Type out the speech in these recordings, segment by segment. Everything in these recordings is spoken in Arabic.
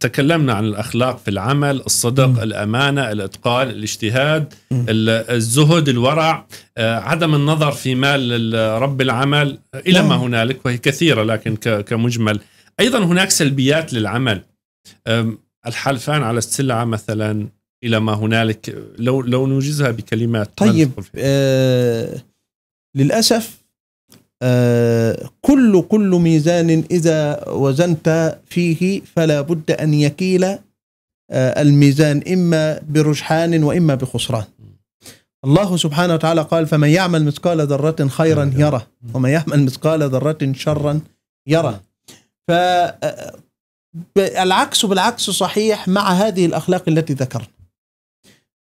تكلمنا عن الأخلاق في العمل الصدق م. الأمانة الإتقان الاجتهاد م. الزهد الورع آه، عدم النظر في مال رب العمل إلى ما نعم. هنالك وهي كثيرة لكن كمجمل أيضا هناك سلبيات للعمل الحلفان على السلعة مثلا إلى ما هنالك لو لو نوجزها بكلمات طيب آه للأسف آه، كل كل ميزان إذا وزنت فيه فلا بد أن يكيل آه، الميزان إما برجحان وإما بخسران الله سبحانه وتعالى قال فمن يعمل مثقال ذرة خيرا نعم. يره ومن يعمل مثقال ذرة شرا يره فالعكس آه، بالعكس صحيح مع هذه الأخلاق التي ذكرنا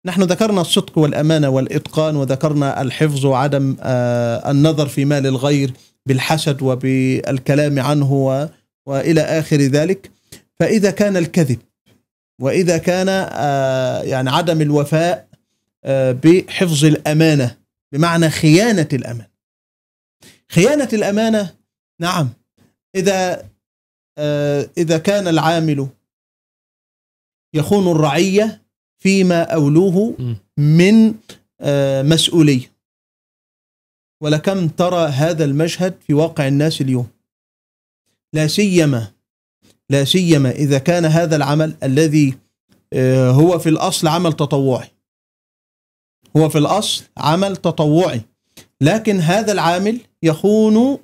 نحن ذكرنا الصدق والأمانة والإتقان وذكرنا الحفظ وعدم آه، النظر في مال الغير بالحسد وبالكلام عنه وإلى آخر ذلك فإذا كان الكذب وإذا كان آه، يعني عدم الوفاء آه، بحفظ الأمانة بمعنى خيانة الأمانة خيانة الأمانة نعم إذا إذا كان العامل يخون الرعية فيما أولوه من آه، مسؤولية ولكم ترى هذا المشهد في واقع الناس اليوم لا سيما لا سيما إذا كان هذا العمل الذي آه، هو في الأصل عمل تطوعي هو في الأصل عمل تطوعي لكن هذا العامل يخون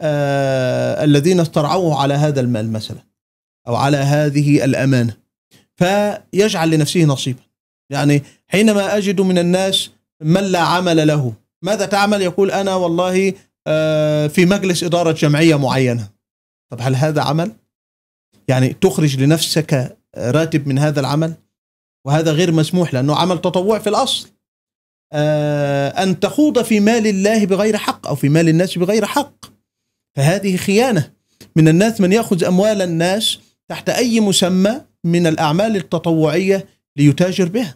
آه، الذين استرعوه على هذا المال مثلا أو على هذه الأمانة فيجعل لنفسه نصيبا يعني حينما أجد من الناس من لا عمل له ماذا تعمل يقول أنا والله آه، في مجلس إدارة جمعية معينة طب هل هذا عمل؟ يعني تخرج لنفسك آه، راتب من هذا العمل وهذا غير مسموح لأنه عمل تطوع في الأصل آه، أن تخوض في مال الله بغير حق أو في مال الناس بغير حق فهذه خيانة من الناس من يأخذ أموال الناس تحت أي مسمى من الأعمال التطوعية ليتاجر بها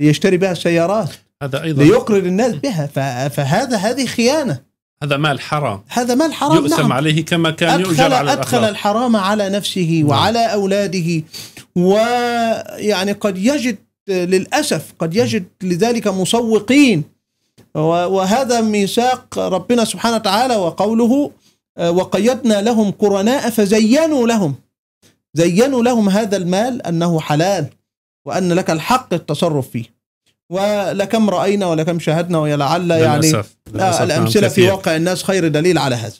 ليشتري بها سيارات هذا أيضا ليقرر الناس بها فهذا هذه خيانة هذا مال حرام هذا مال حرام يؤثم نعم. عليه كما كان أدخل يؤجر على أدخل الأخلاق. الحرام على نفسه نعم. وعلى أولاده ويعني قد يجد للأسف قد يجد لذلك مسوقين وهذا ميثاق ربنا سبحانه وتعالى وقوله آه، وقيدنا لهم قرناء فزينوا لهم زينوا لهم هذا المال أنه حلال وأن لك الحق التصرف فيه ولكم رأينا ولكم شاهدنا ولعل يعني آه، للأسف. للأسف نعم، الأمثلة في واقع الناس خير دليل على هذا